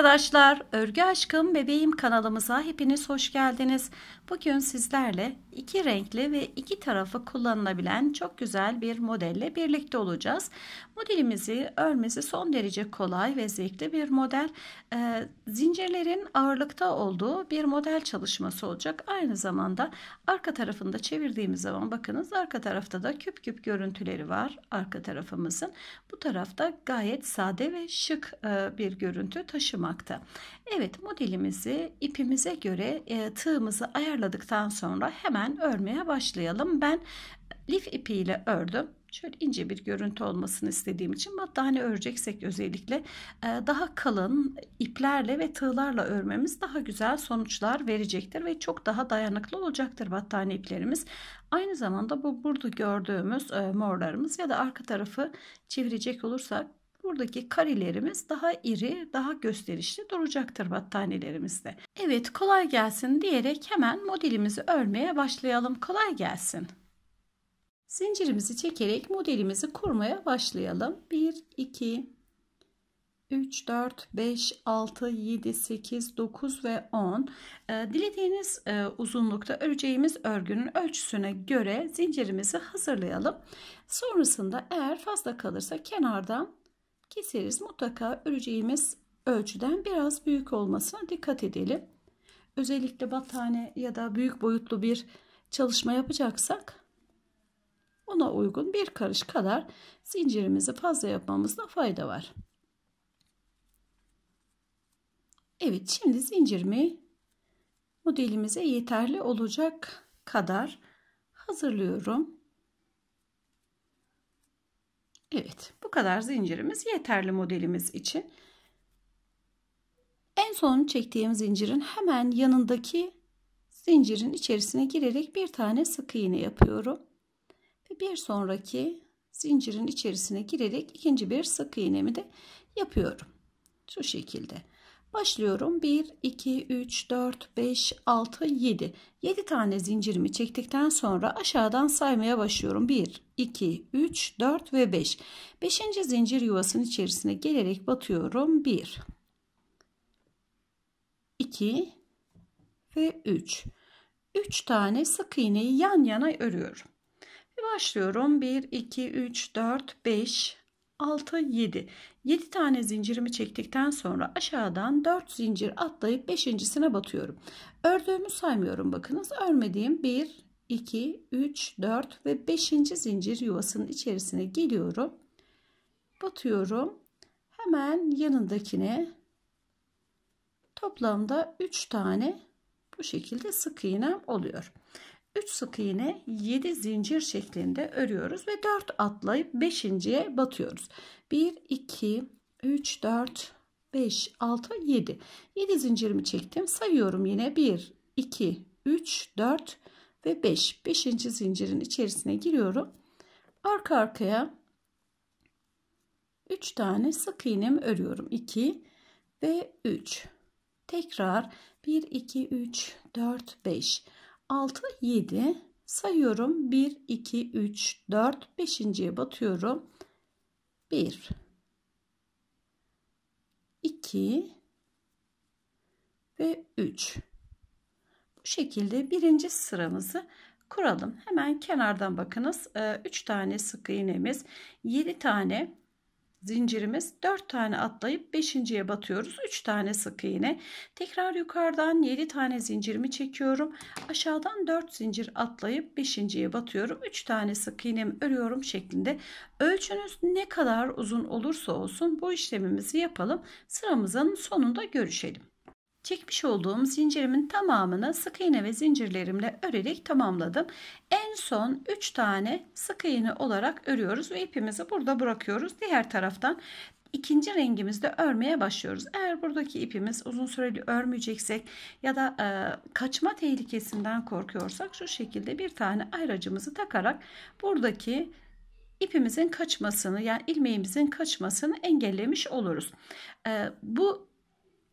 arkadaşlar, Örgü Aşkım Bebeğim kanalımıza hepiniz hoş geldiniz. Bugün sizlerle iki renkli ve iki tarafı kullanılabilen çok güzel bir modelle birlikte olacağız. Modelimizi örmesi son derece kolay ve zevkli bir model. E, zincirlerin ağırlıkta olduğu bir model çalışması olacak. Aynı zamanda arka tarafında çevirdiğimiz zaman bakınız arka tarafta da küp küp görüntüleri var arka tarafımızın. Bu tarafta gayet sade ve şık e, bir görüntü taşımakta. Evet modelimizi ipimize göre e, tığımızı ayarladıktan sonra hemen örmeye başlayalım. Ben lif ipiyle ördüm şöyle ince bir görüntü olmasını istediğim için battaniye öreceksek özellikle e, daha kalın iplerle ve tığlarla örmemiz daha güzel sonuçlar verecektir ve çok daha dayanıklı olacaktır battaniye iplerimiz. Aynı zamanda bu burada gördüğümüz e, morlarımız ya da arka tarafı çevirecek olursak buradaki karilerimiz daha iri, daha gösterişli duracaktır battaniyelerimizde. Evet kolay gelsin diyerek hemen modelimizi örmeye başlayalım. Kolay gelsin. Zincirimizi çekerek modelimizi kurmaya başlayalım. 1, 2, 3, 4, 5, 6, 7, 8, 9 ve 10. Ee, dilediğiniz e, uzunlukta öreceğimiz örgünün ölçüsüne göre zincirimizi hazırlayalım. Sonrasında eğer fazla kalırsa kenardan keseriz. Mutlaka öreceğimiz ölçüden biraz büyük olmasına dikkat edelim. Özellikle battane ya da büyük boyutlu bir çalışma yapacaksak ona uygun bir karış kadar zincirimizi fazla yapmamızda fayda var. Evet şimdi zincirimi modelimize yeterli olacak kadar hazırlıyorum. Evet bu kadar zincirimiz yeterli modelimiz için. En son çektiğim zincirin hemen yanındaki zincirin içerisine girerek bir tane sık iğne yapıyorum bir sonraki zincirin içerisine girerek ikinci bir sık iğnemi de yapıyorum. Şu şekilde. Başlıyorum. 1, 2, 3, 4, 5, 6, 7. 7 tane zincirimi çektikten sonra aşağıdan saymaya başlıyorum. 1, 2, 3, 4 ve 5. 5. zincir yuvasının içerisine gelerek batıyorum. 1, 2 ve 3. 3 tane sık iğneyi yan yana örüyorum başlıyorum. 1, 2, 3, 4, 5, 6, 7. 7 tane zincirimi çektikten sonra aşağıdan 4 zincir atlayıp 5.sine batıyorum. Ördüğümü saymıyorum bakınız. Örmediğim 1, 2, 3, 4 ve 5. zincir yuvasının içerisine geliyorum. Batıyorum. Hemen yanındakine toplamda 3 tane bu şekilde sık iğnem oluyor. 3 sık iğne 7 zincir şeklinde örüyoruz ve 4 atlayıp 5.ye batıyoruz. 1 2 3 4 5 6 7. 7 zincirimi çektim. Sayıyorum yine 1 2 3 4 ve 5. 5. zincirin içerisine giriyorum. Arka arkaya 3 tane sık iğnemi örüyorum. 2 ve 3. Tekrar 1 2 3 4 5. 6, 7 sayıyorum. 1, 2, 3, 4, 5.ye batıyorum. 1, 2 ve 3. Bu şekilde birinci sıramızı kuralım. Hemen kenardan bakınız. 3 ee, tane sık iğnemiz, 7 tane zincirimiz 4 tane atlayıp 5.ye batıyoruz 3 tane sık iğne tekrar yukarıdan 7 tane zincirimi çekiyorum aşağıdan 4 zincir atlayıp 5.ye batıyorum 3 tane sık iğnemi örüyorum şeklinde ölçünüz ne kadar uzun olursa olsun bu işlemimizi yapalım sıramızın sonunda görüşelim Çekmiş olduğum zincirimin tamamını sık iğne ve zincirlerimle örerek tamamladım. En son 3 tane sık iğne olarak örüyoruz ve ipimizi burada bırakıyoruz. Diğer taraftan ikinci rengimizde örmeye başlıyoruz. Eğer buradaki ipimiz uzun süreli örmeyeceksek ya da e, kaçma tehlikesinden korkuyorsak şu şekilde bir tane ayracımızı takarak buradaki ipimizin kaçmasını yani ilmeğimizin kaçmasını engellemiş oluruz. E, bu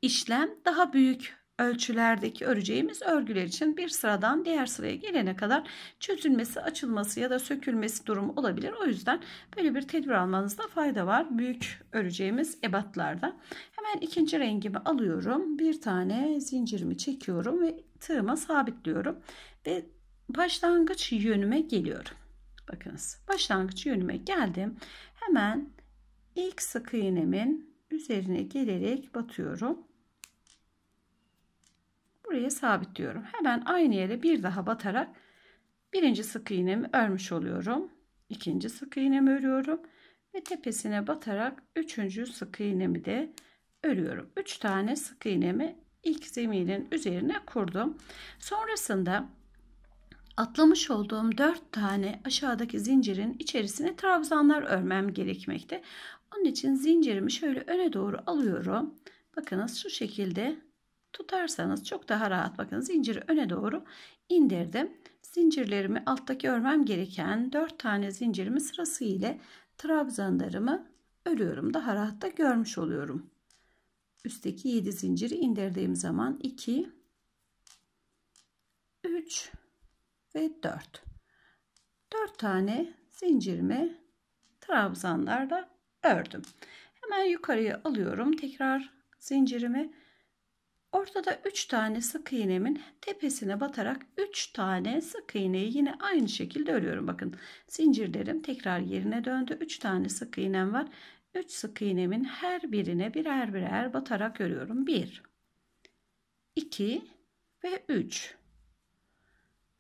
işlem daha büyük ölçülerdeki öreceğimiz örgüler için bir sıradan diğer sıraya gelene kadar çözülmesi, açılması ya da sökülmesi durumu olabilir. O yüzden böyle bir tedbir almanızda fayda var. Büyük öreceğimiz ebatlarda. Hemen ikinci rengimi alıyorum. Bir tane zincirimi çekiyorum ve tığıma sabitliyorum. Ve başlangıç yönüme geliyorum. Bakınız başlangıç yönüme geldim. Hemen ilk sık iğnemin üzerine gelerek batıyorum buraya sabitliyorum. Hemen aynı yere bir daha batarak birinci sık iğnemi örmüş oluyorum. İkinci sık iğnemi örüyorum ve tepesine batarak üçüncü sık iğnemi de örüyorum. Üç tane sık iğnemi ilk zeminin üzerine kurdum. Sonrasında atlamış olduğum dört tane aşağıdaki zincirin içerisine trabzanlar örmem gerekmekte. Onun için zincirimi şöyle öne doğru alıyorum. Bakınız şu şekilde tutarsanız çok daha rahat bakın zinciri öne doğru indirdim. Zincirlerimi alttaki örmem gereken 4 tane zincirimi sırası ile trabzanlarımı örüyorum. Daha rahat da görmüş oluyorum. Üstteki 7 zinciri indirdiğim zaman 2 3 ve 4. 4 tane zincirimi trabzanlarda ördüm. Hemen yukarıya alıyorum. Tekrar zincirimi Ortada 3 tane sık iğnemin tepesine batarak 3 tane sık iğneyi yine aynı şekilde örüyorum. Bakın zincirlerim tekrar yerine döndü. 3 tane sık iğnem var. 3 sık iğnemin her birine birer birer batarak örüyorum. 1 2 ve 3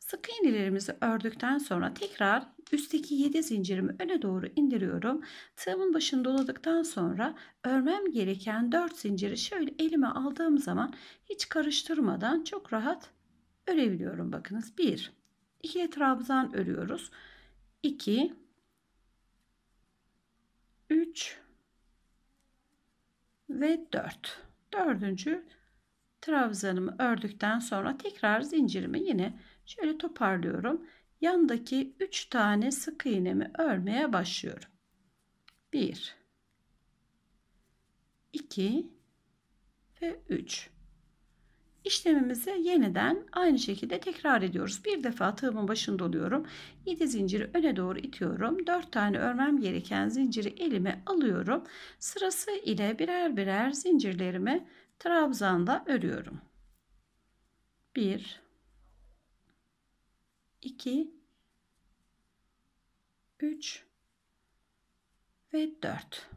Sık iğnelerimizi ördükten sonra tekrar üstteki 7 zincirimi öne doğru indiriyorum. Tığımın başını doladıktan sonra örmem gereken 4 zinciri şöyle elime aldığım zaman hiç karıştırmadan çok rahat örebiliyorum. Bakınız 1 2 trabzan örüyoruz. 2 3 ve 4. Dördüncü trabzanımı ördükten sonra tekrar zincirimi yine şöyle toparlıyorum. Yandaki 3 tane sık iğnemi örmeye başlıyorum. 1 2 ve 3 İşlemimizi yeniden aynı şekilde tekrar ediyoruz. Bir defa tığımın başında oluyorum. 7 zinciri öne doğru itiyorum. 4 tane örmem gereken zinciri elime alıyorum. Sırası ile birer birer zincirlerimi trabzanda örüyorum. 1 2 3 ve 4.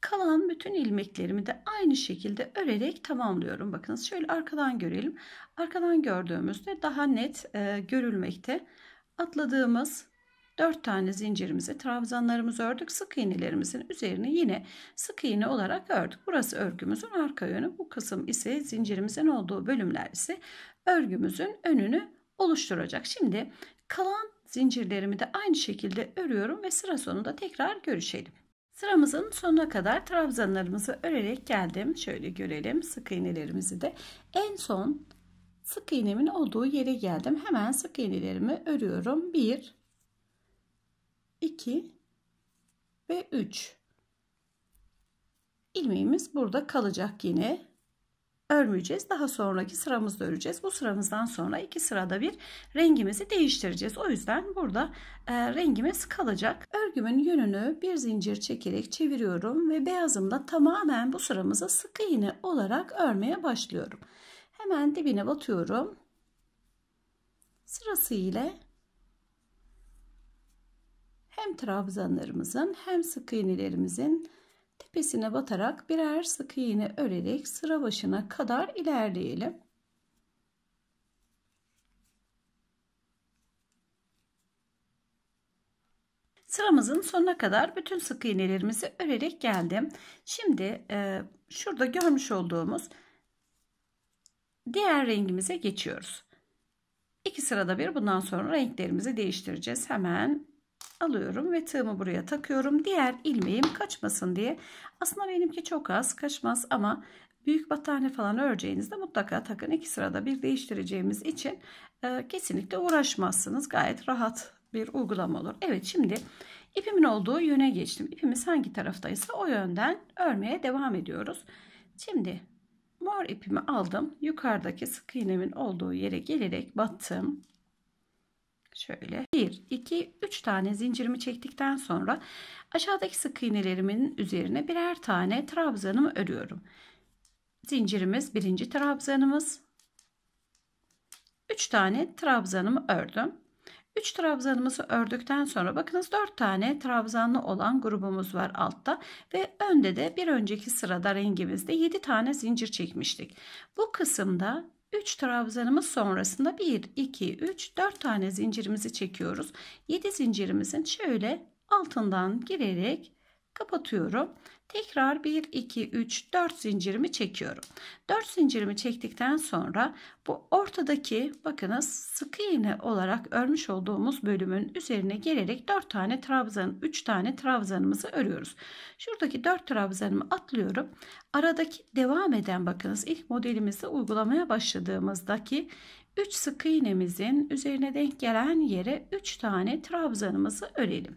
Kalan bütün ilmeklerimi de aynı şekilde örerek tamamlıyorum. Bakınız şöyle arkadan görelim. Arkadan gördüğümüzde daha net e, görülmekte. Atladığımız 4 tane zincirimizi trabzanlarımızı ördük. Sık iğnelerimizin üzerine yine sık iğne olarak ördük. Burası örgümüzün arka yönü. Bu kısım ise zincirimizin olduğu bölümler ise örgümüzün önünü oluşturacak. Şimdi kalan zincirlerimi de aynı şekilde örüyorum ve sıra sonunda tekrar görüşelim. Sıramızın sonuna kadar trabzanlarımızı örerek geldim. Şöyle görelim sık iğnelerimizi de. En son sık iğnemin olduğu yere geldim. Hemen sık iğnelerimi örüyorum. 1 2 ve 3 ilmeğimiz burada kalacak yine örmeyeceğiz daha sonraki sıramızda öreceğiz bu sıramızdan sonra iki sırada bir rengimizi değiştireceğiz o yüzden burada e, rengimiz kalacak örgümün yönünü bir zincir çekerek çeviriyorum ve beyazımla tamamen bu sıramıza sık iğne olarak örmeye başlıyorum hemen dibine batıyorum sırasıyla hem trabzanlarımızın hem sık iğnelerimizin tepesine batarak birer sık iğne örerek sıra başına kadar ilerleyelim. Sıramızın sonuna kadar bütün sık iğnelerimizi örerek geldim. Şimdi e, şurada görmüş olduğumuz diğer rengimize geçiyoruz. İki sırada bir bundan sonra renklerimizi değiştireceğiz. Hemen alıyorum ve tığımı buraya takıyorum. Diğer ilmeğim kaçmasın diye. Aslında benimki çok az kaçmaz ama büyük battaniye falan öreceğinizde mutlaka takın. İki sırada bir değiştireceğimiz için e, kesinlikle uğraşmazsınız. Gayet rahat bir uygulama olur. Evet şimdi ipimin olduğu yöne geçtim. İpimiz hangi taraftaysa o yönden örmeye devam ediyoruz. Şimdi mor ipimi aldım. Yukarıdaki sık iğnemin olduğu yere gelerek battım. Şöyle 1, 2, 3 tane zincirimi çektikten sonra aşağıdaki sık iğnelerimin üzerine birer tane trabzanımı örüyorum. Zincirimiz birinci trabzanımız. 3 tane trabzanımı ördüm. 3 trabzanımızı ördükten sonra bakınız 4 tane trabzanlı olan grubumuz var altta ve önde de bir önceki sırada rengimizde 7 tane zincir çekmiştik. Bu kısımda 3 trabzanımız sonrasında 1, 2, 3, 4 tane zincirimizi çekiyoruz. 7 zincirimizin şöyle altından girerek kapatıyorum. Tekrar 1, 2, 3, 4 zincirimi çekiyorum. 4 zincirimi çektikten sonra bu ortadaki bakınız sık iğne olarak örmüş olduğumuz bölümün üzerine gelerek 4 tane trabzan, 3 tane trabzanımızı örüyoruz. Şuradaki 4 trabzanımı atlıyorum. Aradaki devam eden bakınız ilk modelimizi uygulamaya başladığımızdaki 3 sık iğnemizin üzerine denk gelen yere 3 tane trabzanımızı örelim.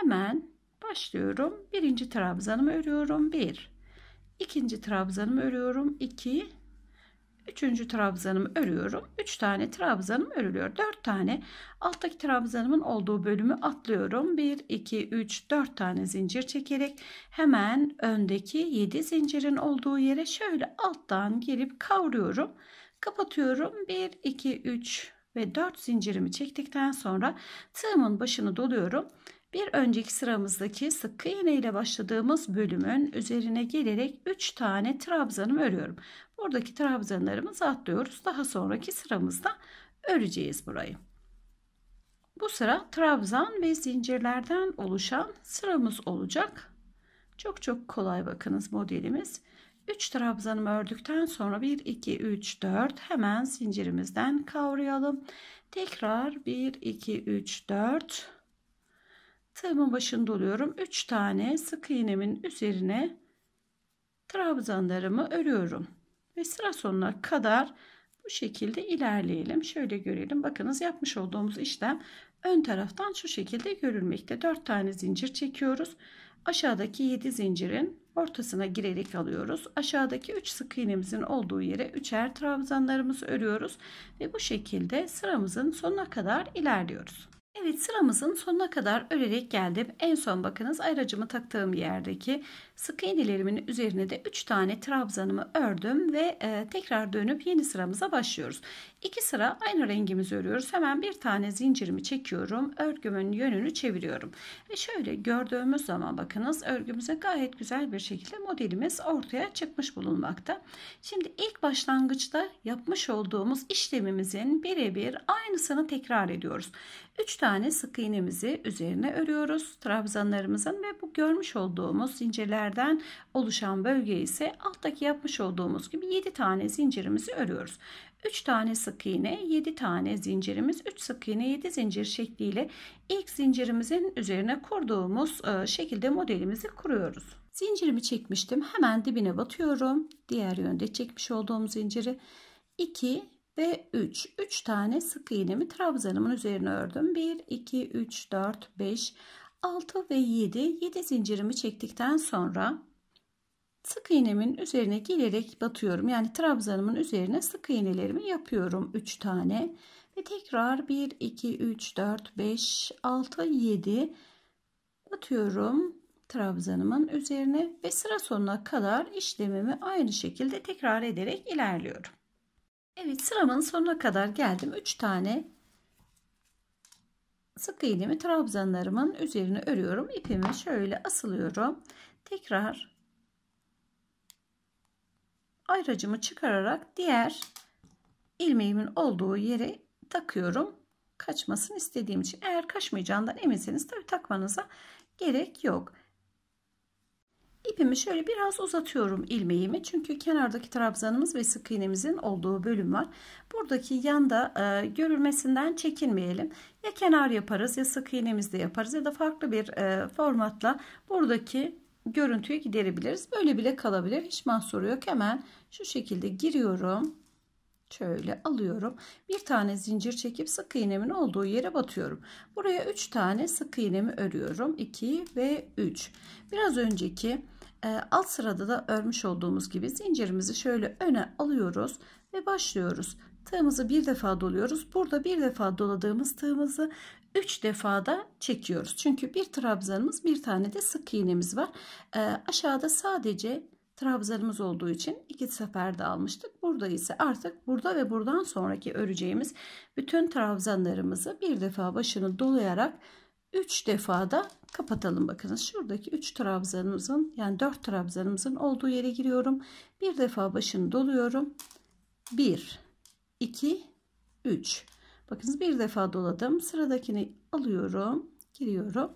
Hemen başlıyorum. Birinci trabzanımı örüyorum. Bir. İkinci trabzanımı örüyorum. iki. Üçüncü trabzanımı örüyorum. Üç tane trabzanım örülüyor. Dört tane alttaki trabzanımın olduğu bölümü atlıyorum. Bir, iki, üç, dört tane zincir çekerek hemen öndeki yedi zincirin olduğu yere şöyle alttan girip kavuruyorum. Kapatıyorum. Bir, iki, üç ve dört zincirimi çektikten sonra tığımın başını doluyorum. Bir önceki sıramızdaki sıkı iğne ile başladığımız bölümün üzerine gelerek 3 tane trabzanım örüyorum. Buradaki trabzanlarımızı atlıyoruz. Daha sonraki sıramızda öreceğiz burayı. Bu sıra trabzan ve zincirlerden oluşan sıramız olacak. Çok çok kolay bakınız modelimiz. 3 trabzanımı ördükten sonra 1 2 3 4 hemen zincirimizden kavrayalım. Tekrar 1 2 3 4 Tığımın başında oluyorum. 3 tane sık iğnemin üzerine trabzanlarımı örüyorum. Ve sıra sonuna kadar bu şekilde ilerleyelim. Şöyle görelim. Bakınız yapmış olduğumuz işlem ön taraftan şu şekilde görülmekte. 4 tane zincir çekiyoruz. Aşağıdaki 7 zincirin ortasına girerek alıyoruz. Aşağıdaki 3 sık iğnemizin olduğu yere 3'er trabzanlarımızı örüyoruz ve bu şekilde sıramızın sonuna kadar ilerliyoruz. Evet sıramızın sonuna kadar örerek geldim. En son bakınız ayracımı taktığım yerdeki sık iğnelerimin üzerine de 3 tane trabzanımı ördüm ve e, tekrar dönüp yeni sıramıza başlıyoruz. 2 sıra aynı rengimizi örüyoruz. Hemen bir tane zincirimi çekiyorum. Örgümün yönünü çeviriyorum. Ve şöyle gördüğümüz zaman bakınız örgümüze gayet güzel bir şekilde modelimiz ortaya çıkmış bulunmakta. Şimdi ilk başlangıçta yapmış olduğumuz işlemimizin birebir aynısını tekrar ediyoruz. 3 tane sık iğnemizi üzerine örüyoruz trabzanlarımızın ve bu görmüş olduğumuz zincirlerden oluşan bölge ise alttaki yapmış olduğumuz gibi 7 tane zincirimizi örüyoruz. 3 tane sık iğne 7 tane zincirimiz 3 sık iğne 7 zincir şekliyle ilk zincirimizin üzerine kurduğumuz e, şekilde modelimizi kuruyoruz. Zincirimi çekmiştim hemen dibine batıyorum diğer yönde çekmiş olduğum zinciri 2 ve 3. 3 tane sık iğnemi trabzanımın üzerine ördüm. 1, 2, 3, 4, 5, 6 ve 7. 7 zincirimi çektikten sonra sık iğnemin üzerine gelerek batıyorum. Yani trabzanımın üzerine sık iğnelerimi yapıyorum 3 tane. Ve tekrar 1, 2, 3, 4, 5, 6, 7 batıyorum trabzanımın üzerine ve sıra sonuna kadar işlemimi aynı şekilde tekrar ederek ilerliyorum. Evet sıramın sonuna kadar geldim. 3 tane sık iğnemi trabzanlarımın üzerine örüyorum. İpimi şöyle asılıyorum. Tekrar ayracımı çıkararak diğer ilmeğimin olduğu yere takıyorum. Kaçmasın istediğim için. Eğer kaçmayacağından eminseniz tabi takmanıza gerek yok. İpimi şöyle biraz uzatıyorum ilmeğimi. Çünkü kenardaki trabzanımız ve sık iğnemizin olduğu bölüm var. Buradaki yanda e, görülmesinden çekinmeyelim. Ya kenar yaparız ya sık iğnemizde yaparız ya da farklı bir e, formatla buradaki görüntüyü giderebiliriz. Böyle bile kalabilir. Hiç mahsuru yok. Hemen şu şekilde giriyorum. Şöyle alıyorum. Bir tane zincir çekip sık iğnemin olduğu yere batıyorum. Buraya 3 tane sık iğnemi örüyorum. 2 ve 3. Biraz önceki e, alt sırada da örmüş olduğumuz gibi zincirimizi şöyle öne alıyoruz ve başlıyoruz. Tığımızı bir defa doluyoruz. Burada bir defa doladığımız tığımızı 3 defada çekiyoruz. Çünkü bir trabzanımız bir tane de sık iğnemiz var. E, aşağıda sadece trabzanımız olduğu için iki seferde almıştık. Burada ise artık burada ve buradan sonraki öreceğimiz bütün trabzanlarımızı bir defa başını dolayarak 3 defa da kapatalım. Bakınız şuradaki 3 trabzanımızın yani 4 trabzanımızın olduğu yere giriyorum. Bir defa başını doluyorum. 1 2 3 Bakınız bir defa doladım. Sıradakini alıyorum, giriyorum.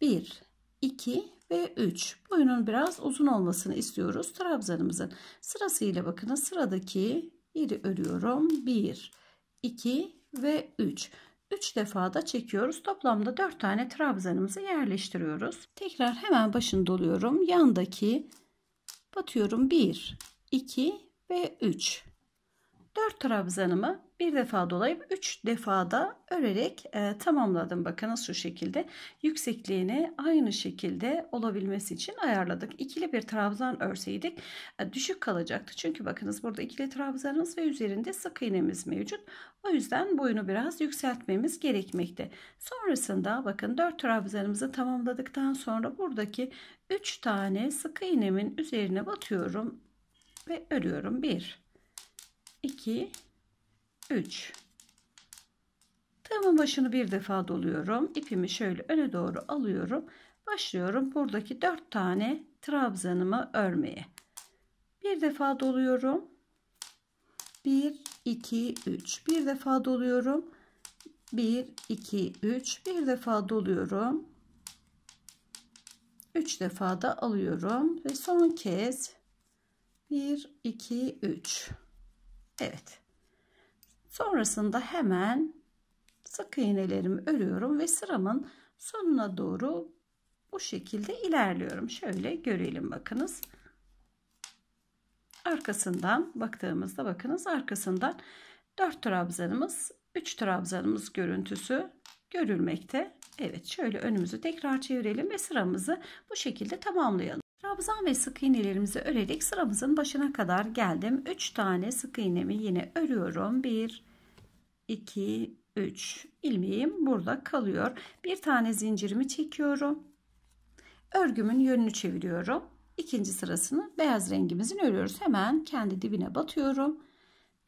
1 2 ve 3. Boyunun biraz uzun olmasını istiyoruz trabzanımızın. Sırasıyla bakın sıradaki yeri örüyorum. 1, 2 ve 3. 3 defa da çekiyoruz. Toplamda 4 tane trabzanımızı yerleştiriyoruz. Tekrar hemen başını doluyorum. Yandaki batıyorum 1, 2 ve 3. 4 trabzanımı bir defa dolayıp 3 defada örerek e, tamamladım. Bakınız şu şekilde yüksekliğini aynı şekilde olabilmesi için ayarladık. İkili bir trabzan örseydik e, düşük kalacaktı. Çünkü bakınız burada ikili trabzanımız ve üzerinde sık iğnemiz mevcut. O yüzden boyunu biraz yükseltmemiz gerekmekte. Sonrasında bakın dört trabzanımızı tamamladıktan sonra buradaki üç tane sık iğnemin üzerine batıyorum ve örüyorum. 1 2 3 tığımın başını bir defa doluyorum ipimi şöyle öne doğru alıyorum başlıyorum buradaki 4 tane trabzanımı örmeye bir defa doluyorum 1 2 3 bir defa doluyorum 1 2 3 bir defa doluyorum 3 defa da alıyorum ve son kez 1 2 3 Evet Sonrasında hemen sık iğnelerimi örüyorum ve sıramın sonuna doğru bu şekilde ilerliyorum. Şöyle görelim bakınız. Arkasından baktığımızda bakınız arkasından 4 trabzanımız 3 trabzanımız görüntüsü görülmekte. Evet şöyle önümüzü tekrar çevirelim ve sıramızı bu şekilde tamamlayalım. Trabzan ve sık iğnelerimizi örerek sıramızın başına kadar geldim. 3 tane sık iğnemi yine örüyorum. 1 2 3 ilmeğim burada kalıyor bir tane zincirimi çekiyorum örgümün yönünü çeviriyorum ikinci sırasını beyaz rengimizin örüyoruz hemen kendi dibine batıyorum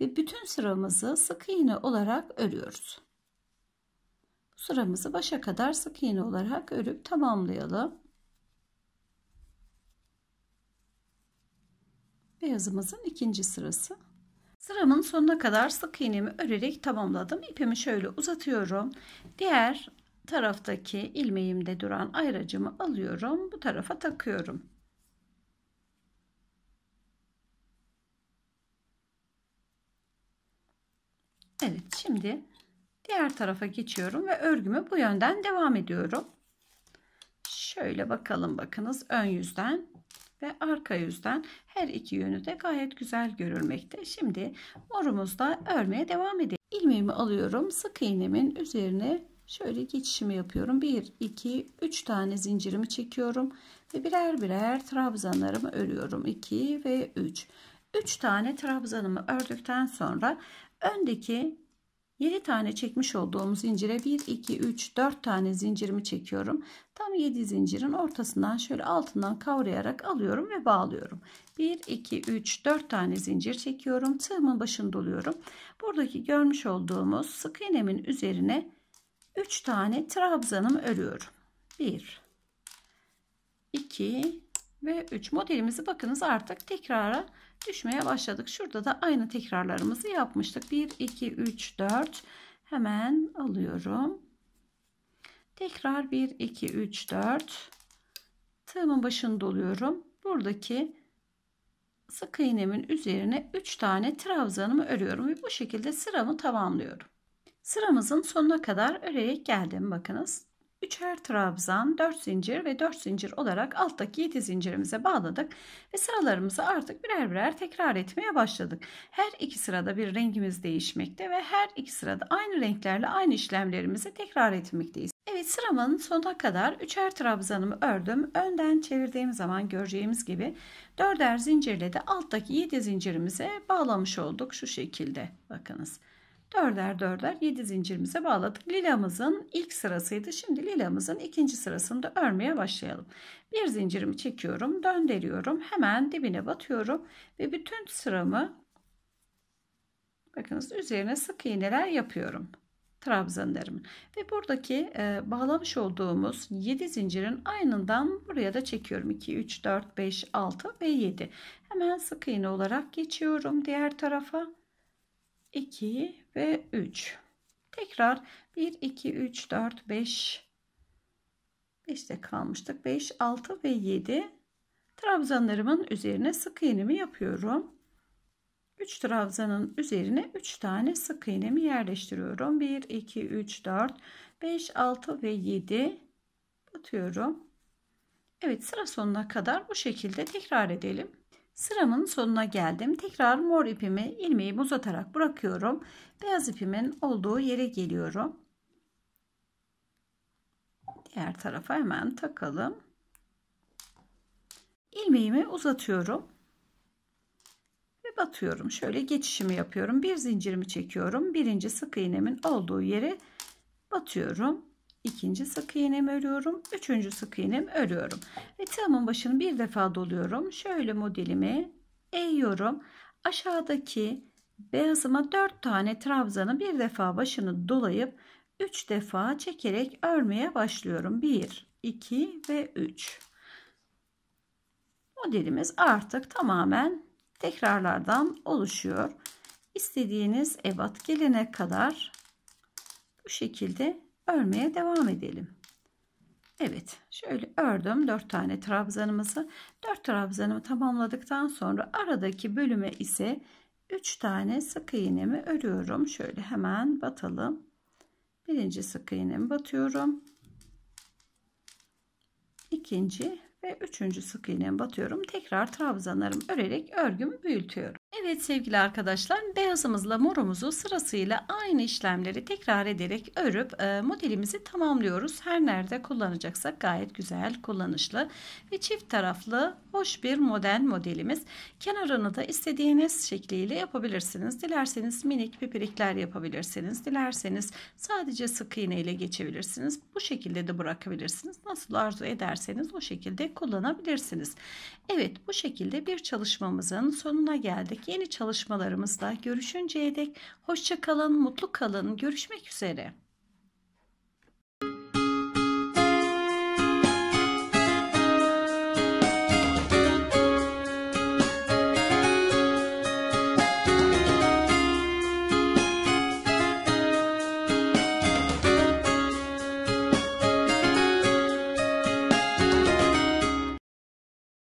ve bütün sıramızı sık iğne olarak örüyoruz sıramızı başa kadar sık iğne olarak örüp tamamlayalım beyazımızın ikinci sırası Sıramın sonuna kadar sık iğnemi örerek tamamladım. İpimi şöyle uzatıyorum. Diğer taraftaki ilmeğimde duran ayracımı alıyorum. Bu tarafa takıyorum. Evet şimdi diğer tarafa geçiyorum ve örgümü bu yönden devam ediyorum. Şöyle bakalım bakınız ön yüzden ve arka yüzden her iki yönü de gayet güzel görülmekte. Şimdi morumuzda örmeye devam edelim. İlmeğimi alıyorum. Sık iğnemin üzerine şöyle geçişimi yapıyorum. 1, 2, 3 tane zincirimi çekiyorum ve birer birer trabzanlarımı örüyorum. 2 ve 3. 3 tane trabzanımı ördükten sonra öndeki 7 tane çekmiş olduğumuz zincire 1 2 3 4 tane zincirimi çekiyorum tam 7 zincirin ortasından şöyle altından kavrayarak alıyorum ve bağlıyorum 1 2 3 4 tane zincir çekiyorum tığımın başını doluyorum buradaki görmüş olduğumuz sık iğnemin üzerine 3 tane trabzanım örüyorum 1 2 ve 3 modelimizi bakınız artık tekrara düşmeye başladık. Şurada da aynı tekrarlarımızı yapmıştık. 1, 2, 3, 4 hemen alıyorum. Tekrar 1, 2, 3, 4 tığımın başını doluyorum. Buradaki sık iğnemin üzerine 3 tane trabzanımı örüyorum ve bu şekilde sıramı tamamlıyorum. Sıramızın sonuna kadar örerek geldim bakınız üçer trabzan, 4 zincir ve 4 zincir olarak alttaki 7 zincirimize bağladık ve sıralarımızı artık birer birer tekrar etmeye başladık. Her iki sırada bir rengimiz değişmekte ve her iki sırada aynı renklerle aynı işlemlerimizi tekrar etmekteyiz. Evet sıramın sonuna kadar üçer trabzanımı ördüm. Önden çevirdiğim zaman göreceğimiz gibi dörder zincirle de alttaki 7 zincirimize bağlamış olduk şu şekilde. Bakınız dörder dörder 7 zincirimize bağladık. Lilamızın ilk sırasıydı. Şimdi lilamızın ikinci sırasında örmeye başlayalım. Bir zincirimi çekiyorum, döndürüyorum. Hemen dibine batıyorum ve bütün sıramı bakınız üzerine sık iğneler yapıyorum trabzanlarım. Ve buradaki e, bağlamış olduğumuz 7 zincirin aynından buraya da çekiyorum. 2, 3, 4, 5, 6 ve 7. Hemen sık iğne olarak geçiyorum diğer tarafa 2 ve 3. Tekrar 1, 2, 3, 4, 5. 5'te kalmıştık. 5, 6 ve 7 trabzanlarımın üzerine sık iğnemi yapıyorum. 3 trabzanın üzerine 3 tane sık iğnemi yerleştiriyorum. 1, 2, 3, 4, 5, 6 ve 7 batıyorum. Evet sıra sonuna kadar bu şekilde tekrar edelim. Sıramın sonuna geldim. Tekrar mor ipimi ilmeği uzatarak bırakıyorum. Beyaz ipimin olduğu yere geliyorum. Diğer tarafa hemen takalım. Ilmeğimi uzatıyorum. Ve batıyorum. Şöyle geçişimi yapıyorum. Bir zincirimi çekiyorum. Birinci sık iğnemin olduğu yere batıyorum ikinci sık iğnemi örüyorum üçüncü sık iğnemi örüyorum ve tığımın başını bir defa doluyorum şöyle modelimi eğiyorum aşağıdaki beyazıma dört tane trabzanı bir defa başını dolayıp üç defa çekerek örmeye başlıyorum Bir, iki ve üç. modelimiz artık tamamen tekrarlardan oluşuyor istediğiniz ebat gelene kadar bu şekilde örmeye devam edelim. Evet şöyle ördüm 4 tane trabzanımızı 4 trabzanımı tamamladıktan sonra aradaki bölüme ise 3 tane sık iğnemi örüyorum şöyle hemen batalım birinci sık iğnemi batıyorum ikinci ve üçüncü sık iğnemi batıyorum tekrar trabzanlarımı örerek örgümü büyütüyorum Evet sevgili arkadaşlar beyazımızla morumuzu sırasıyla aynı işlemleri tekrar ederek örüp e, modelimizi tamamlıyoruz. Her nerede kullanacaksak gayet güzel kullanışlı ve çift taraflı hoş bir model modelimiz. Kenarını da istediğiniz şekliyle yapabilirsiniz. Dilerseniz minik pipirikler yapabilirsiniz. Dilerseniz sadece sık iğne ile geçebilirsiniz. Bu şekilde de bırakabilirsiniz. Nasıl arzu ederseniz o şekilde kullanabilirsiniz. Evet bu şekilde bir çalışmamızın sonuna geldik gelecek yeni çalışmalarımızda görüşünceye dek hoşça kalın, mutlu kalın. Görüşmek üzere.